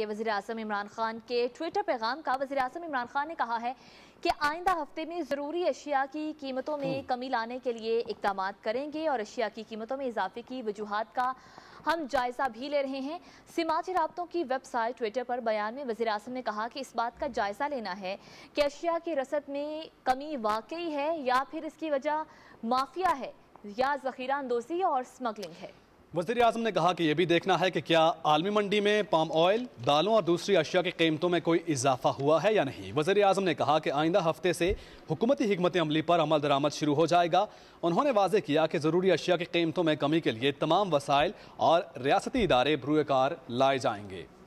ये वजीर अजम इमरान खान के ट्विटर पैगाम का वजी अजम इमरान खान ने कहा है कि आइंदा हफ्ते में ज़रूरी अशिया की कीमतों में हम्म। कमी लाने के लिए इकदाम करेंगे और अशिया की कीमतों में इजाफे की वजूहत का हम जायजा भी ले रहे हैं समाजी रबतों की वेबसाइट ट्विटर पर बयान में वजी अजम ने कहा कि इस बात का जायज़ा लेना है कि अशिया की रसद में कमी वाकई है या फिर इसकी वजह माफिया है या जखीरा अंदोजी और स्मगलिंग है वजीर अजम ने कहा कि यह भी देखना है कि क्या आलमी मंडी में पाम ऑयल दालों और दूसरी अशिया की कीमतों में कोई इजाफा हुआ है या नहीं वजीर अजम ने कहा कि आइंदा हफ्ते से हुकूमती हमत अमली पर अमल दरामद शुरू हो जाएगा उन्होंने वाजे किया कि ज़रूरी अशिया की कीमतों में कमी के लिए तमाम वसाइल और रियासती इदारे बरूकार लाए जाएंगे